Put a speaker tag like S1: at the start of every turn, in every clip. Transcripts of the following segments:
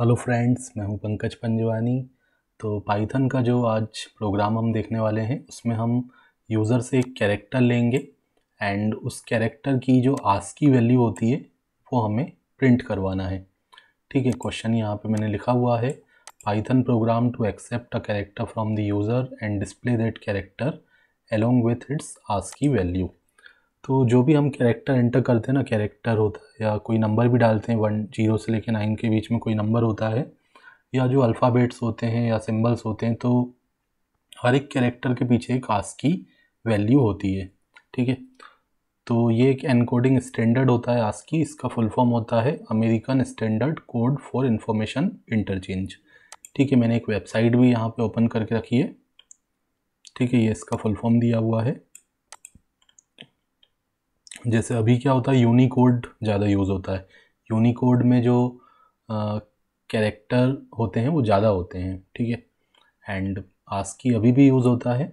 S1: hello friends मैं हूं पंकज पंजवानी तो पाइथन का जो आज प्रोग्राम हम देखने वाले हैं उसमें हम यूज़र से एक कैरेक्टर लेंगे एंड उस कैरेक्टर की जो आस की वैल्यू होती है वो हमें प्रिंट करवाना है ठीक है क्वेश्चन यहाँ पे मैंने लिखा हुआ है Python program to accept a character from the user and display that character with its its की वैल्यू तो जो भी हम कैरेक्टर एंटर करते हैं ना कैरेक्टर होता है या कोई नंबर भी डालते हैं वन जीरो से लेके नाइन के बीच में कोई नंबर होता है या जो अल्फ़ाबेट्स होते हैं या सिम्बल्स होते हैं तो हर एक कैरेक्टर के पीछे एक आस की वैल्यू होती है ठीक है तो ये एक एनकोडिंग स्टैंडर्ड होता है आस की इसका फुल फॉर्म होता है American Standard Code for Information Interchange ठीक है मैंने एक वेबसाइट भी यहाँ पे ओपन करके रखी है ठीक है ये इसका फुल फॉर्म दिया हुआ है जैसे अभी क्या होता है यूनिकोड ज़्यादा यूज़ होता है यूनिकोड में जो कैरेक्टर होते हैं वो ज़्यादा होते हैं ठीक है एंड आस्की अभी भी यूज़ होता है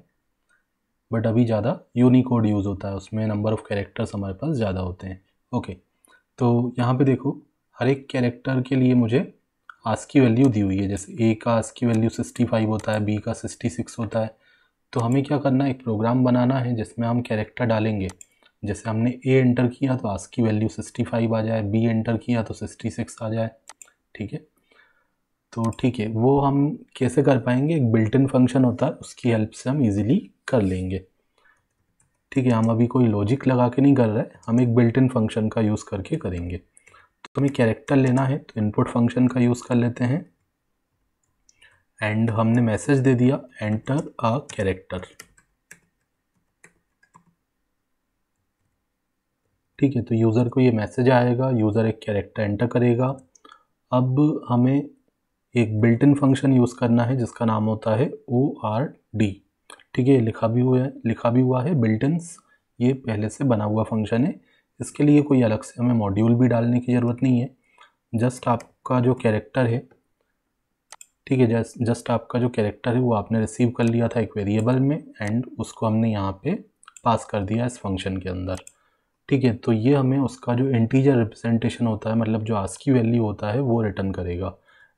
S1: बट अभी ज़्यादा यूनिकोड यूज़ होता है उसमें नंबर ऑफ़ कैरेक्टर्स हमारे पास ज़्यादा होते हैं ओके तो यहाँ पे देखो हर एक कैरेक्टर के लिए मुझे आस्की वैल्यू दी हुई है जैसे ए का आस्की वैल्यू सिक्सटी फाइव होता है बी का सिक्सटी सिक्स होता है तो हमें क्या करना है एक प्रोग्राम बनाना है जिसमें हम कैरेक्टर डालेंगे जैसे हमने ए एंटर किया तो आस की वैल्यू 65 आ जाए बी एंटर किया तो 66 आ जाए ठीक है तो ठीक है वो हम कैसे कर पाएंगे एक बिल्ट इन फंक्शन होता है उसकी हेल्प से हम इजीली कर लेंगे ठीक है हम अभी कोई लॉजिक लगा के नहीं कर रहे हम एक बिल्ट इन फंक्शन का यूज़ करके करेंगे तो हमें कैरेक्टर लेना है तो इनपुट फंक्शन का यूज़ कर लेते हैं एंड हमने मैसेज दे दिया एंटर अ कैरेक्टर ठीक है तो यूज़र को ये मैसेज आएगा यूज़र एक कैरेक्टर एंटर करेगा अब हमें एक बिल्ट इन फंक्शन यूज़ करना है जिसका नाम होता है ओ आर डी ठीक है लिखा भी हुआ है लिखा भी हुआ है बिल्ट ये पहले से बना हुआ फंक्शन है इसके लिए कोई अलग से हमें मॉड्यूल भी डालने की ज़रूरत नहीं है जस्ट आपका जो कैरेक्टर है ठीक है जस्ट जस्ट आपका जो कैरेक्टर है वो आपने रिसीव कर लिया था एक वेरिएबल में एंड उसको हमने यहाँ पे पास कर दिया इस फंक्शन के अंदर ठीक है तो ये हमें उसका जो इंटीजर रिप्रेजेंटेशन होता है मतलब जो आस्की वैल्यू होता है वो रिटर्न करेगा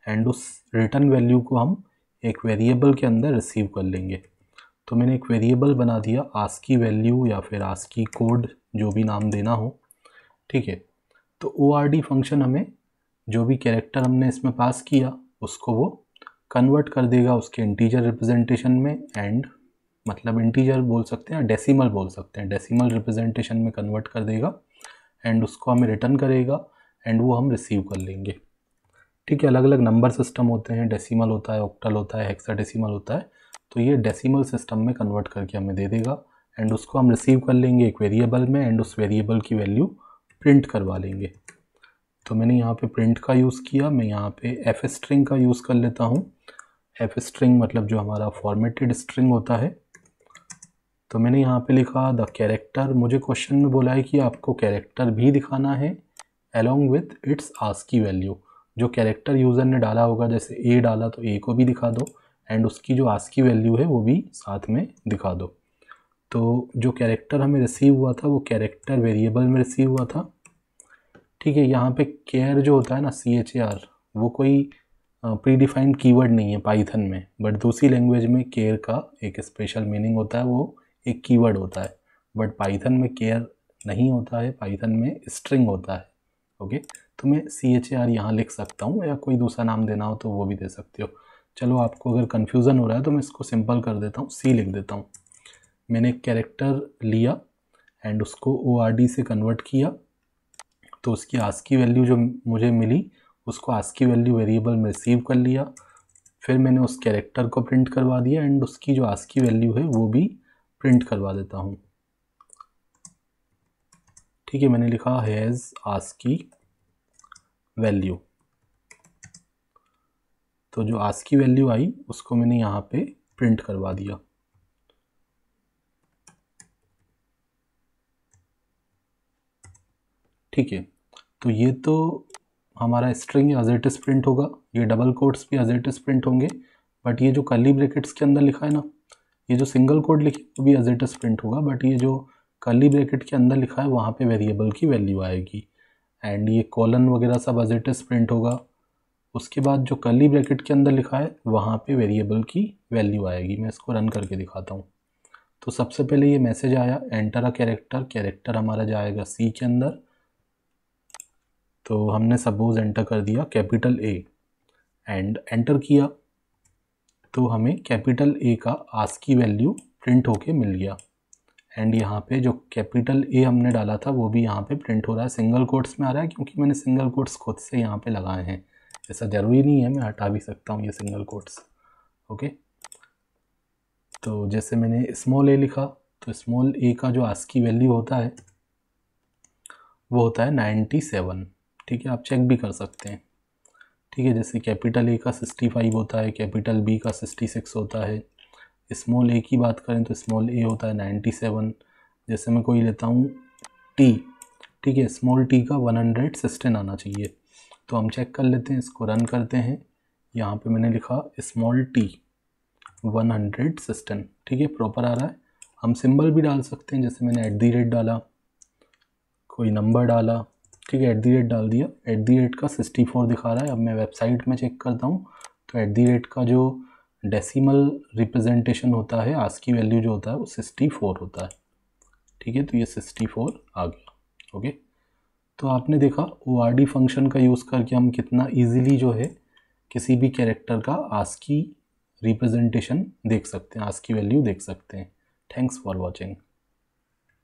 S1: एंड उस रिटर्न वैल्यू को हम एक वेरिएबल के अंदर रिसीव कर लेंगे तो मैंने एक वेरिएबल बना दिया आस्की वैल्यू या फिर आस्की कोड जो भी नाम देना हो ठीक है तो ओ फंक्शन हमें जो भी कैरेक्टर हमने इसमें पास किया उसको वो कन्वर्ट कर देगा उसके इंटीजर रिप्रेजेंटेशन में एंड मतलब इंटीजर बोल सकते हैं डेसिमल बोल सकते हैं डेसिमल रिप्रेजेंटेशन में कन्वर्ट कर देगा एंड उसको हमें रिटर्न करेगा एंड वो हम रिसीव कर लेंगे ठीक है अलग अलग नंबर सिस्टम होते हैं डेसिमल होता है ऑक्टल होता है हेक्सा डेसीमल होता है तो ये डेसिमल सिस्टम में कन्वर्ट करके हमें दे देगा एंड उसको हम रिसीव कर लेंगे एक वेरिएबल में एंड उस वेरिएबल की वैल्यू प्रिंट करवा लेंगे तो मैंने यहाँ पे प्रिंट का यूज़ किया मैं यहाँ पे एफ स्ट्रिंग का यूज़ कर लेता हूँ एफ स्ट्रिंग मतलब जो हमारा फॉर्मेटेड स्ट्रिंग होता है तो मैंने यहाँ पे लिखा द कैरेक्टर मुझे क्वेश्चन में बोला है कि आपको कैरेक्टर भी दिखाना है along with its ASCII value जो कैरेक्टर यूज़र ने डाला होगा जैसे ए डाला तो ए को भी दिखा दो एंड उसकी जो आस्की वैल्यू है वो भी साथ में दिखा दो तो जो कैरेक्टर हमें रिसीव हुआ था वो कैरेक्टर वेरिएबल में रिसीव हुआ था ठीक है यहाँ पे केयर जो होता है ना सी एच ए आर वो कोई प्री डिफाइंड कीवर्ड नहीं है पाइथन में बट दूसरी लैंग्वेज में केयर का एक स्पेशल मीनिंग होता है वो एक कीवर्ड होता है बट पाइथन में केयर नहीं होता है पाइथन में स्ट्रिंग होता है ओके तो मैं सी एच ए आर यहाँ लिख सकता हूँ या कोई दूसरा नाम देना हो तो वो भी दे सकते हो चलो आपको अगर कन्फ्यूज़न हो रहा है तो मैं इसको सिंपल कर देता हूँ सी लिख देता हूँ मैंने एक कैरेक्टर लिया एंड उसको ओ आर डी से कन्वर्ट किया तो उसकी की वैल्यू जो मुझे मिली उसको की वैल्यू वेरिएबल में रिसीव कर लिया फिर मैंने उस कैरेक्टर को प्रिंट करवा दिया एंड उसकी जो की वैल्यू है वो भी प्रिंट करवा देता हूँ ठीक है मैंने लिखा हैज़ आस्की वैल्यू तो जो आस्की वैल्यू आई उसको मैंने यहाँ पे प्रिंट करवा दिया ठीक है तो ये तो हमारा string as it is print होगा ये डबल कोट्स भी एज इट इज़ प्रिंट होंगे बट ये जो कली ब्रैकेट्स के अंदर लिखा है ना ये जो सिंगल कोड लिखी वो भी एज इट इज़ प्रिंट होगा बट ये जो कर्ली ब्रैकेट के अंदर लिखा है वहाँ पे वेरिएबल की वैल्यू आएगी एंड ये कॉलन वगैरह सब एज इट इज़ प्रिंट होगा उसके बाद जो कर्ली ब्रैकेट के अंदर लिखा है वहाँ पे वेरिएबल की वैल्यू आएगी मैं इसको रन करके दिखाता हूँ तो सबसे पहले ये मैसेज आया एंटर अ कैरेक्टर कैरेक्टर हमारा जाएगा सी के अंदर तो हमने सपोज एंटर कर दिया कैपिटल ए एंड एंटर किया तो हमें कैपिटल ए का आज की वैल्यू प्रिंट होके मिल गया एंड यहाँ पे जो कैपिटल ए हमने डाला था वो भी यहाँ पे प्रिंट हो रहा है सिंगल कोट्स में आ रहा है क्योंकि मैंने सिंगल कोट्स खुद से यहाँ पे लगाए हैं ऐसा ज़रूरी नहीं है मैं हटा भी सकता हूँ ये सिंगल कोट्स ओके तो जैसे मैंने स्मॉल ए लिखा तो स्मॉल ए का जो आज की वैल्यू होता है वो होता है नाइन्टी सेवन ठीक है आप चेक भी कर सकते हैं ठीक है जैसे कैपिटल ए का सिक्सटी फाइव होता है कैपिटल बी का सिक्सटी सिक्स होता है स्मॉल ए की बात करें तो स्मॉल ए होता है नाइन्टी सेवन जैसे मैं कोई लेता हूँ टी ठीक है स्मॉल टी का वन हंड्रेड सिक्सटीन आना चाहिए तो हम चेक कर लेते हैं इसको रन करते हैं यहाँ पे मैंने लिखा small T one hundred sixteen ठीक है प्रॉपर आ रहा है हम सिंबल भी डाल सकते हैं जैसे मैंने एट दी रेट डाला कोई नंबर डाला ठीक है एट दी रेट डाल दिया एट दी रेट का सिक्सटी फोर दिखा रहा है अब मैं वेबसाइट में चेक करता हूँ तो एट दी रेट का जो डेसिमल रिप्रेजेंटेशन होता है आज की वैल्यू जो होता है वो सिक्सटी फोर होता है ठीक है तो ये सिक्सटी फोर आ गया ओके तो आपने देखा ओ फंक्शन का यूज़ करके हम कितना ईजिली जो है किसी भी कैरेक्टर का आज की रिप्रेजेंटेशन देख सकते हैं आज की वैल्यू देख सकते हैं थैंक्स फॉर वॉचिंग